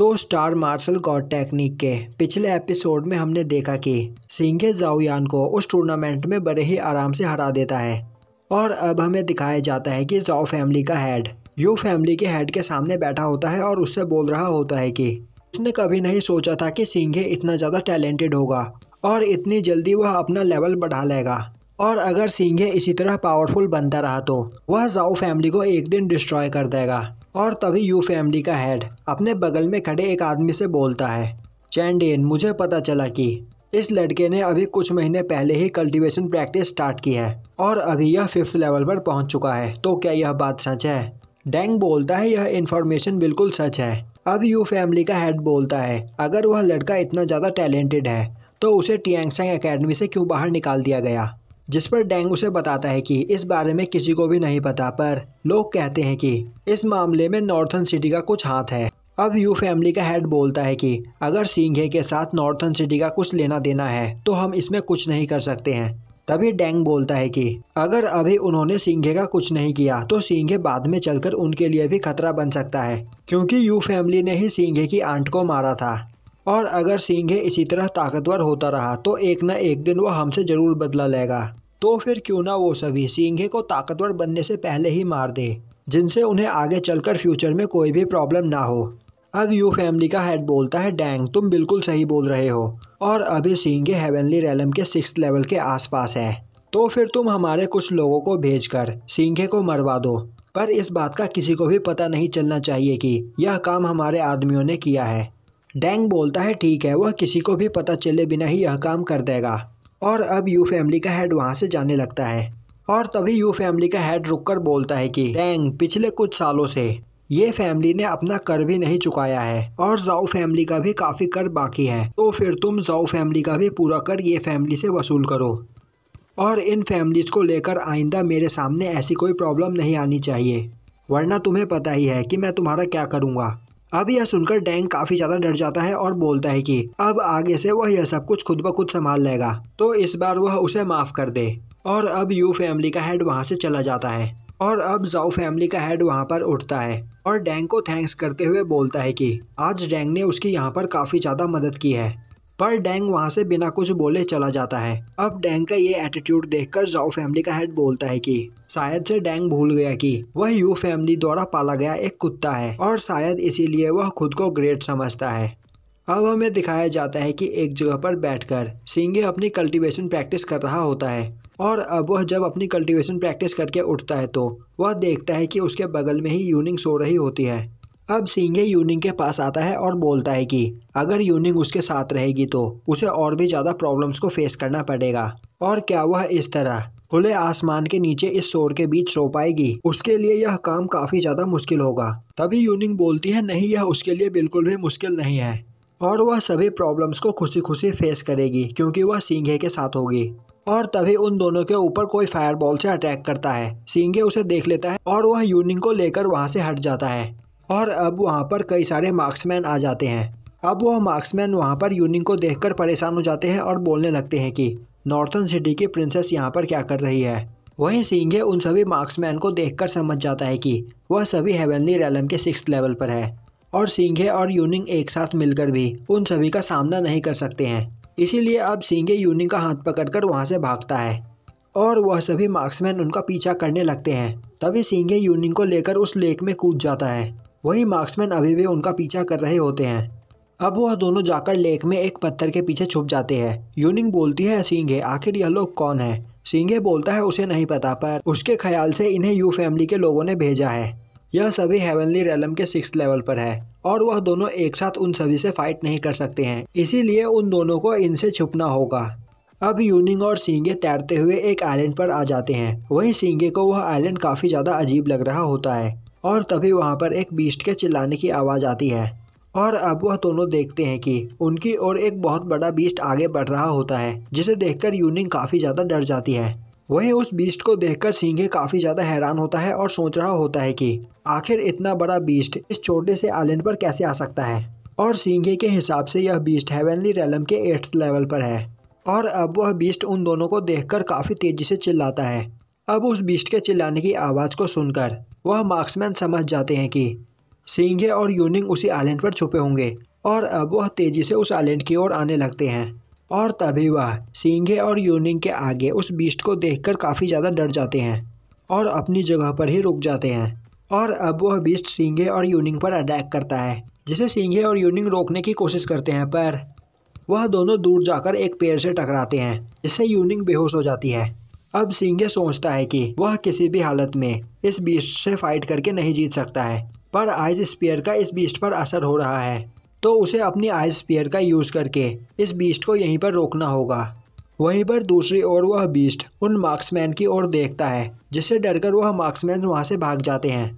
तो star martial God technique के पिछले एपिसोड में हमने देखा कि सिंघे जाओयान को उस टूर्नामेंट में बड़े ही आराम से हरा देता है और अब हमें दिखाया जाता है कि जाओ फैमिली का हेड यू फैमिली के हेड के सामने बैठा होता है और उससे बोल रहा होता है कि उसने कभी नहीं सोचा था कि सिंघे इतना ज़्यादा टैलेंटेड होगा और इतनी जल्दी वह अपना लेवल बढ़ा लेगा और अगर सिंघे इसी तरह पावरफुल बनता रहा तो वह जाओ फैमिली को एक दिन डिस्ट्रॉय कर देगा और तभी यू फैमिली का हेड अपने बगल में खड़े एक आदमी से बोलता है चैंडेन मुझे पता चला कि इस लड़के ने अभी कुछ महीने पहले ही कल्टीवेशन प्रैक्टिस स्टार्ट की है और अभी यह फिफ्थ लेवल पर पहुंच चुका है तो क्या यह बात सच है डैंग बोलता है यह इन्फॉर्मेशन बिल्कुल सच है अब यू फैमिली का हेड बोलता है अगर वह लड़का इतना ज़्यादा टैलेंटेड है तो उसे टियांगसंग एकेडमी से क्यों बाहर निकाल दिया गया जिस पर डेंगू से बताता है कि इस बारे में किसी को भी नहीं पता पर लोग कहते हैं कि इस मामले में नॉर्थन सिटी का कुछ हाथ है अब यू फैमिली का हेड बोलता है कि अगर सिंघे के साथ नॉर्थन सिटी का कुछ लेना देना है तो हम इसमें कुछ नहीं कर सकते हैं तभी डेंग बोलता है कि अगर अभी उन्होंने सिंघे का कुछ नहीं किया तो सिंघे बाद में चलकर उनके लिए भी खतरा बन सकता है क्योंकि यू फैमिली ने ही सिंघे की आंट को मारा था और अगर सिंह इसी तरह ताकतवर होता रहा तो एक न एक दिन वह हमसे ज़रूर बदला लेगा तो फिर क्यों ना वो सभी सिंह को ताकतवर बनने से पहले ही मार दे जिनसे उन्हें आगे चलकर फ्यूचर में कोई भी प्रॉब्लम ना हो अब यू फैमिली का हेड बोलता है डैंग तुम बिल्कुल सही बोल रहे हो और अभी सिंघे हेवनली रैलम के सिक्स लेवल के आसपास है तो फिर तुम हमारे कुछ लोगों को भेज कर को मरवा दो पर इस बात का किसी को भी पता नहीं चलना चाहिए कि यह काम हमारे आदमियों ने किया है डैंग बोलता है ठीक है वह किसी को भी पता चले बिना ही यह काम कर देगा और अब यू फैमिली का हेड वहाँ से जाने लगता है और तभी यू फैमिली का हेड रुककर बोलता है कि डैंग पिछले कुछ सालों से ये फैमिली ने अपना कर भी नहीं चुकाया है और जाऊ फैमिली का भी काफ़ी कर बाकी है तो फिर तुम जाऊ फैमिली का भी पूरा कर ये फैमिली से वसूल करो और इन फैमिलीज़ को लेकर आइंदा मेरे सामने ऐसी कोई प्रॉब्लम नहीं आनी चाहिए वरना तुम्हें पता ही है कि मैं तुम्हारा क्या करूँगा अब यह सुनकर डैंग काफी ज्यादा डर जाता है और बोलता है कि अब आगे से वह यह सब कुछ खुद ब खुद संभाल लेगा तो इस बार वह उसे माफ कर दे और अब यू फैमिली का हेड वहाँ से चला जाता है और अब जाओ फैमिली का हेड वहाँ पर उठता है और डैंग को थैंक्स करते हुए बोलता है कि आज डैंग ने उसकी यहाँ पर काफ़ी ज़्यादा मदद की है पर डैंग वहाँ से बिना कुछ बोले चला जाता है अब डैंग का ये एटीट्यूड देखकर जाओ फैमिली का हेड बोलता है कि शायद से डैंग भूल गया कि वह यू फैमिली द्वारा पाला गया एक कुत्ता है और शायद इसीलिए वह खुद को ग्रेट समझता है अब हमें दिखाया जाता है कि एक जगह पर बैठकर सिंगे अपनी कल्टीवेशन प्रैक्टिस कर रहा होता है और अब वह जब अपनी कल्टीवेशन प्रैक्टिस करके उठता है तो वह देखता है कि उसके बगल में ही यूनिंग सो रही होती है अब सिंघे यूनिंग के पास आता है और बोलता है कि अगर यूनिंग उसके साथ रहेगी तो उसे और भी ज़्यादा प्रॉब्लम्स को फेस करना पड़ेगा और क्या वह इस तरह खुले आसमान के नीचे इस शोर के बीच सो पाएगी उसके लिए यह काम काफ़ी ज़्यादा मुश्किल होगा तभी यूनिंग बोलती है नहीं यह उसके लिए बिल्कुल भी मुश्किल नहीं है और वह सभी प्रॉब्लम्स को खुशी खुशी फेस करेगी क्योंकि वह सिंगे के साथ होगी और तभी उन दोनों के ऊपर कोई फायरबॉल से अटैक करता है सिंगे उसे देख लेता है और वह यूनिंग को लेकर वहां से हट जाता है और अब वहाँ पर कई सारे मार्क्समैन आ जाते हैं अब वह मार्क्समैन वहाँ पर यूनिंग को देख परेशान हो जाते हैं और बोलने लगते हैं कि नॉर्थन सिटी की प्रिंसेस यहाँ पर क्या कर रही है वहीं सिंघे उन सभी मार्क्समैन को देखकर समझ जाता है कि वह सभी हेवनली रैलम के सिक्स लेवल पर है और सिंघे और यूनिंग एक साथ मिलकर भी उन सभी का सामना नहीं कर सकते हैं इसीलिए अब सिंघे यूनिंग का हाथ पकड़कर वहाँ से भागता है और वह सभी मार्क्समैन उनका पीछा करने लगते हैं तभी सिंघे यूनिंग को लेकर उस लेक में कूद जाता है वहीं मार्क्समैन अभी भी उनका पीछा कर रहे होते हैं अब वह दोनों जाकर लेक में एक पत्थर के पीछे छुप जाते हैं यूनिंग बोलती है सिंघे आखिर यह लोग कौन है सिंघे बोलता है उसे नहीं पता पर उसके ख्याल से इन्हें यू फैमिली के लोगों ने भेजा है यह सभी हेवनली रेलम के सिक्स लेवल पर है और वह दोनों एक साथ उन सभी से फाइट नहीं कर सकते हैं इसीलिए उन दोनों को इनसे छुपना होगा अब यूनिंग और सींगे तैरते हुए एक आइलैंड पर आ जाते हैं वहीं सिंगे को वह आइलैंड काफ़ी ज़्यादा अजीब लग रहा होता है और तभी वहाँ पर एक बीस्ट के चिल्लाने की आवाज़ आती है और अब वह दोनों देखते हैं कि उनकी ओर एक बहुत बड़ा बीस्ट आगे बढ़ रहा होता है जिसे देखकर यूनिंग काफ़ी ज़्यादा डर जाती है वहीं उस बीस्ट को देखकर सिंघे काफ़ी ज़्यादा हैरान होता है और सोच रहा होता है कि आखिर इतना बड़ा बीस्ट इस छोटे से आइलैंड पर कैसे आ सकता है और सिंघे के हिसाब से यह बीस्ट हेवनली रैलम के एट्थ लेवल पर है और अब वह बीस्ट उन दोनों को देखकर काफ़ी तेज़ी से चिल्लाता है अब उस बीस्ट के चिल्लाने की आवाज़ को सुनकर वह मार्क्समैन समझ जाते हैं कि सिंघे और यूनिंग उसी आइलैंड पर छुपे होंगे और अब वह तेज़ी से उस आइलैंड की ओर आने लगते हैं और तभी वह सिंघे और यूनिंग के आगे उस बीस्ट को देखकर काफ़ी ज़्यादा डर जाते हैं और अपनी जगह पर ही रुक जाते हैं और अब वह बीस्ट सिंघे और यूनिंग पर अटैक करता है जिसे सिंघे और यूनिंग रोकने की कोशिश करते हैं पर वह दोनों दूर जाकर एक पेड़ से टकराते हैं जिससे यूनिंग बेहोश हो जाती है अब सिंह सोचता है कि वह किसी भी हालत में इस बीस्ट से फाइट करके नहीं जीत सकता है पर आइस स्पीयर का इस बीस्ट पर असर हो रहा है तो उसे अपनी आइस स्पीयर का यूज़ करके इस बीस्ट को यहीं पर रोकना होगा वहीं पर दूसरी ओर वह बीस्ट उन मार्क्समैन की ओर देखता है जिससे डरकर वह मार्क्समैन वहाँ से भाग जाते हैं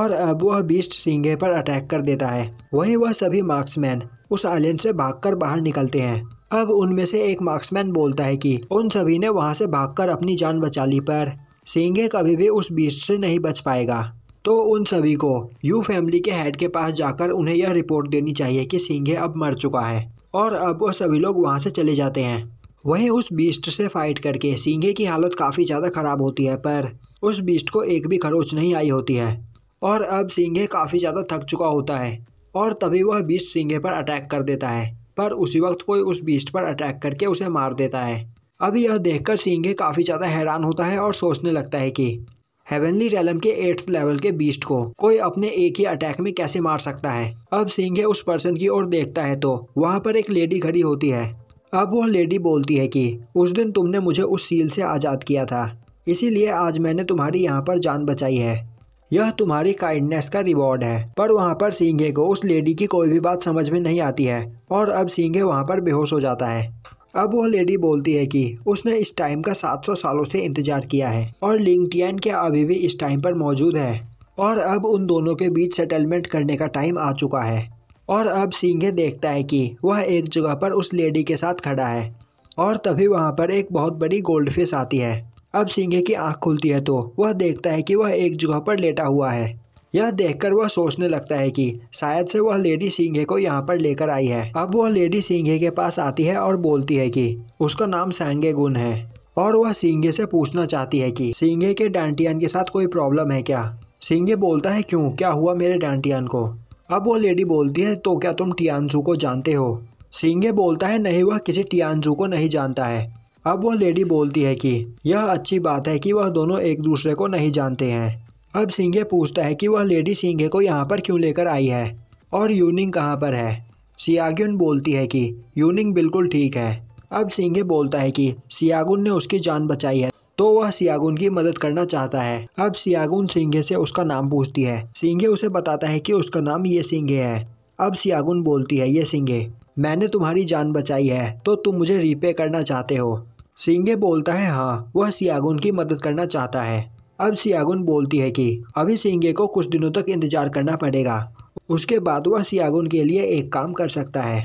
और अब वह बीस्ट सिंगे पर अटैक कर देता है वहीं वह सभी मार्क्समैन उस आइलैंड से भागकर बाहर निकलते हैं अब उनमें से एक मार्क्समैन बोलता है कि उन सभी ने वहां से भागकर अपनी जान बचा ली पर सिंगे कभी भी उस बीच से नहीं बच पाएगा तो उन सभी को यू फैमिली के हेड के पास जाकर उन्हें यह रिपोर्ट देनी चाहिए कि सिंगे अब मर चुका है और अब वो सभी लोग वहाँ से चले जाते हैं वहीं उस बीस्ट से फाइट करके सिंगे की हालत काफ़ी ज़्यादा ख़राब होती है पर उस बीस्ट को एक भी खरोच नहीं आई होती है और अब सिंगे काफ़ी ज़्यादा थक चुका होता है और तभी वह बीस्ट सिंगे पर अटैक कर देता है पर उसी वक्त कोई उस बीस्ट पर अटैक करके उसे मार देता है अब यह देखकर सिंह काफ़ी ज़्यादा हैरान होता है और सोचने लगता है कि हेवनली रैलम के एट्थ लेवल के बीस्ट को कोई अपने एक ही अटैक में कैसे मार सकता है अब सिंह उस पर्सन की ओर देखता है तो वहाँ पर एक लेडी खड़ी होती है अब वह लेडी बोलती है कि उस दिन तुमने मुझे उस सील से आज़ाद किया था इसीलिए आज मैंने तुम्हारी यहाँ पर जान बचाई है यह तुम्हारी काइंडनेस का रिवॉर्ड है पर वहाँ पर सिंघे को उस लेडी की कोई भी बात समझ में नहीं आती है और अब सिंघे वहाँ पर बेहोश हो जाता है अब वह लेडी बोलती है कि उसने इस टाइम का 700 सालों से इंतजार किया है और लिंगटियन के अभी भी इस टाइम पर मौजूद है और अब उन दोनों के बीच सेटलमेंट करने का टाइम आ चुका है और अब सिंघे देखता है कि वह एक जगह पर उस लेडी के साथ खड़ा है और तभी वहाँ पर एक बहुत बड़ी गोल्ड फिश आती है अब सिंगे की आंख खुलती है तो वह देखता है कि वह एक जगह पर लेटा हुआ है यह देखकर वह सोचने लगता है कि शायद से वह लेडी सिंगे को यहाँ पर लेकर आई है अब वह लेडी सिंगे के पास आती है और बोलती है कि उसका नाम सेंगे गुन है और वह सिंघे से पूछना चाहती है कि सिंघे के डांटियान के साथ कोई प्रॉब्लम है क्या सिंघे बोलता है क्यों क्या हुआ मेरे डांटियान को अब वह लेडी बोलती है तो क्या तुम टियानजू को जानते हो सिंगे बोलता है नहीं वह किसी टियानजू को नहीं जानता है अब वह लेडी बोलती है कि यह अच्छी बात है कि वह दोनों एक दूसरे को नहीं जानते हैं अब सिंघे पूछता है कि वह लेडी सिंघे को यहाँ पर क्यों लेकर आई है और यूनिंग कहाँ पर है सियागुन बोलती है कि यूनिंग बिल्कुल ठीक है अब सिंघे बोलता है कि सियागुन ने उसकी जान बचाई है तो वह सियागुन की मदद करना चाहता है अब सियागुन सिंघे से उसका नाम पूछती है सिंघे उसे बताता है कि उसका नाम ये सिंघे है अब सियागुन बोलती है ये सिंघे मैंने तुम्हारी जान बचाई है तो तुम मुझे रीपे करना चाहते हो सिंगे बोलता है हाँ वह सियागुन की मदद करना चाहता है अब सियागुन बोलती है कि अभी सिंगे को कुछ दिनों तक इंतजार करना पड़ेगा उसके बाद वह सियागुन के लिए एक काम कर सकता है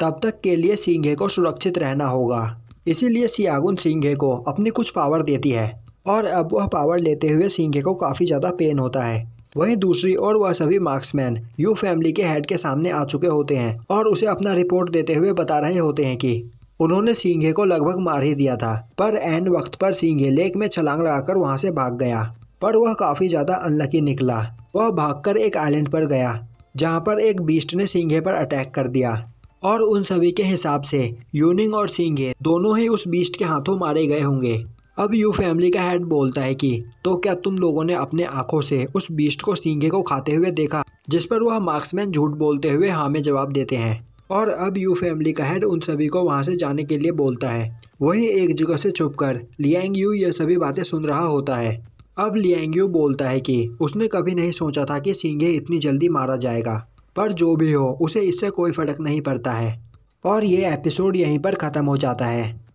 तब तक के लिए सिंगे को सुरक्षित रहना होगा इसीलिए सियागुन सिंघे को अपनी कुछ पावर देती है और अब वह पावर लेते हुए सिंघे को काफ़ी ज़्यादा पेन होता है वहीं दूसरी ओर वह सभी मार्क्समैन यू फैमिली के हेड के सामने आ चुके होते हैं और उसे अपना रिपोर्ट देते हुए बता रहे होते हैं कि उन्होंने सींगे को लगभग मार ही दिया था पर एन वक्त पर सिंघे लेक में छलांग लगाकर वहां से भाग गया पर वह काफ़ी ज़्यादा अनलकी निकला वह भागकर एक आइलैंड पर गया जहाँ पर एक बीस्ट ने सिंघे पर अटैक कर दिया और उन सभी के हिसाब से यूनिंग और सिंघे दोनों ही उस बीस्ट के हाथों मारे गए होंगे अब यू फैमिली का हेड बोलता है कि तो क्या तुम लोगों ने अपने आंखों से उस बीस्ट को सिंघे को खाते हुए देखा जिस पर वह मार्क्समैन झूठ बोलते हुए हाँ में जवाब देते हैं और अब यू फैमिली का हेड उन सभी को वहाँ से जाने के लिए बोलता है वहीं एक जगह से छुप कर लियांग यू यह सभी बातें सुन रहा होता है अब लियांग यू बोलता है कि उसने कभी नहीं सोचा था कि सिंगे इतनी जल्दी मारा जाएगा पर जो भी हो उसे इससे कोई फर्क नहीं पड़ता है और ये एपिसोड यहीं पर ख़त्म हो जाता है